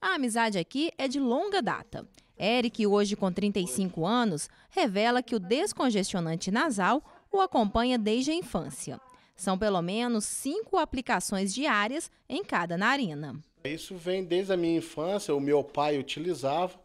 A amizade aqui é de longa data. Eric, hoje com 35 anos, revela que o descongestionante nasal o acompanha desde a infância. São pelo menos cinco aplicações diárias em cada narina. Isso vem desde a minha infância, o meu pai utilizava,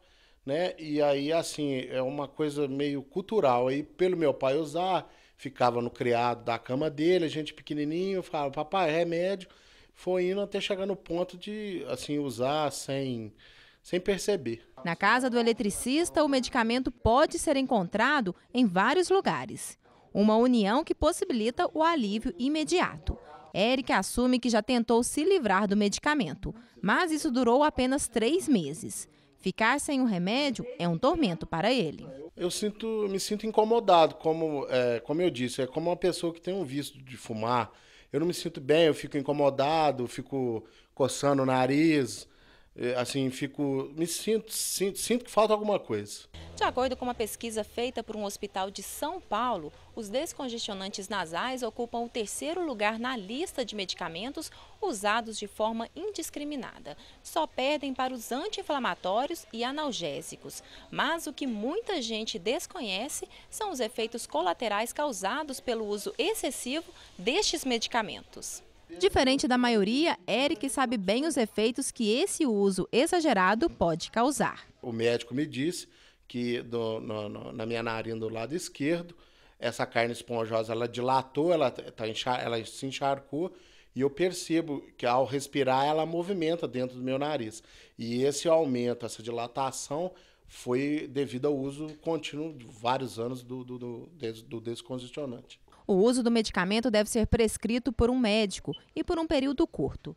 né? E aí, assim, é uma coisa meio cultural. Aí, pelo meu pai usar, ficava no criado da cama dele, a gente pequenininho, falava, papai, remédio foi indo até chegar no ponto de assim usar sem sem perceber. Na casa do eletricista, o medicamento pode ser encontrado em vários lugares. Uma união que possibilita o alívio imediato. Eric assume que já tentou se livrar do medicamento, mas isso durou apenas três meses. Ficar sem o remédio é um tormento para ele. Eu sinto, me sinto incomodado, como, é, como eu disse, é como uma pessoa que tem um vício de fumar, eu não me sinto bem, eu fico incomodado, fico coçando o nariz, é, assim, fico, me sinto, sinto, sinto que falta alguma coisa. De acordo com uma pesquisa feita por um hospital de São Paulo, os descongestionantes nasais ocupam o terceiro lugar na lista de medicamentos usados de forma indiscriminada. Só perdem para os anti-inflamatórios e analgésicos. Mas o que muita gente desconhece são os efeitos colaterais causados pelo uso excessivo destes medicamentos. Diferente da maioria, Eric sabe bem os efeitos que esse uso exagerado pode causar. O médico me disse que do, no, no, na minha narina do lado esquerdo, essa carne esponjosa ela dilatou, ela, tá inchar, ela se encharcou e eu percebo que ao respirar ela movimenta dentro do meu nariz. E esse aumento, essa dilatação, foi devido ao uso contínuo de vários anos do, do, do, do descongestionante. O uso do medicamento deve ser prescrito por um médico e por um período curto.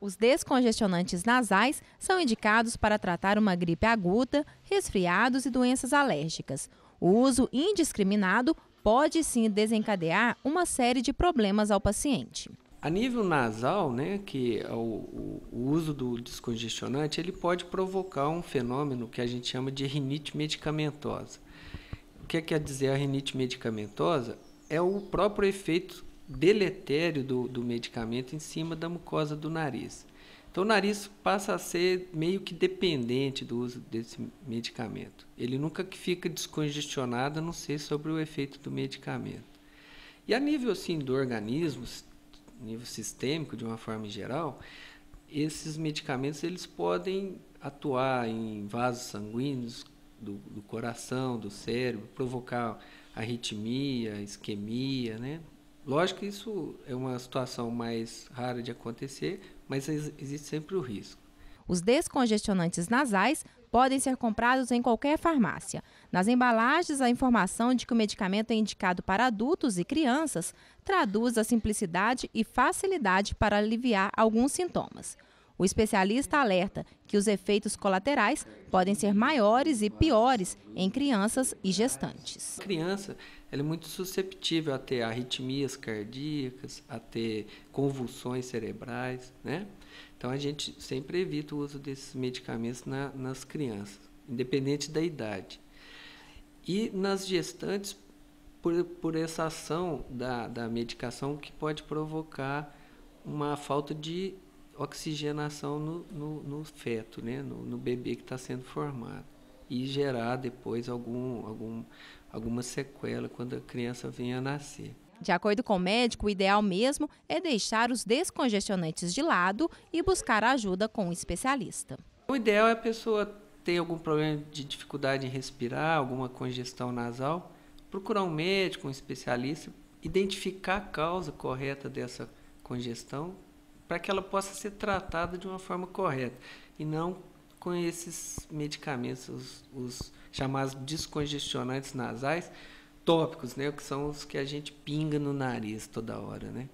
Os descongestionantes nasais são indicados para tratar uma gripe aguda, resfriados e doenças alérgicas. O uso indiscriminado pode sim desencadear uma série de problemas ao paciente. A nível nasal, né, que é o, o, uso do descongestionante, ele pode provocar um fenômeno que a gente chama de rinite medicamentosa. O que é quer dizer a rinite medicamentosa? é o próprio efeito deletério do, do medicamento em cima da mucosa do nariz. Então, o nariz passa a ser meio que dependente do uso desse medicamento. Ele nunca fica descongestionado, a não ser sobre o efeito do medicamento. E a nível assim, do organismo, nível sistêmico, de uma forma geral, esses medicamentos eles podem atuar em vasos sanguíneos do, do coração, do cérebro, provocar arritmia, isquemia, né? Lógico que isso é uma situação mais rara de acontecer, mas existe sempre o risco. Os descongestionantes nasais podem ser comprados em qualquer farmácia. Nas embalagens, a informação de que o medicamento é indicado para adultos e crianças traduz a simplicidade e facilidade para aliviar alguns sintomas. O especialista alerta que os efeitos colaterais podem ser maiores e piores em crianças e gestantes. A criança é muito susceptível a ter arritmias cardíacas, a ter convulsões cerebrais, né? Então a gente sempre evita o uso desses medicamentos na, nas crianças, independente da idade. E nas gestantes, por, por essa ação da, da medicação que pode provocar uma falta de oxigenação no, no, no feto, né? no, no bebê que está sendo formado. E gerar depois algum, algum, alguma sequela quando a criança vem a nascer. De acordo com o médico, o ideal mesmo é deixar os descongestionantes de lado e buscar ajuda com um especialista. O ideal é a pessoa ter algum problema de dificuldade em respirar, alguma congestão nasal, procurar um médico, um especialista, identificar a causa correta dessa congestão para que ela possa ser tratada de uma forma correta e não com esses medicamentos, os, os chamados descongestionantes nasais tópicos, né, que são os que a gente pinga no nariz toda hora, né?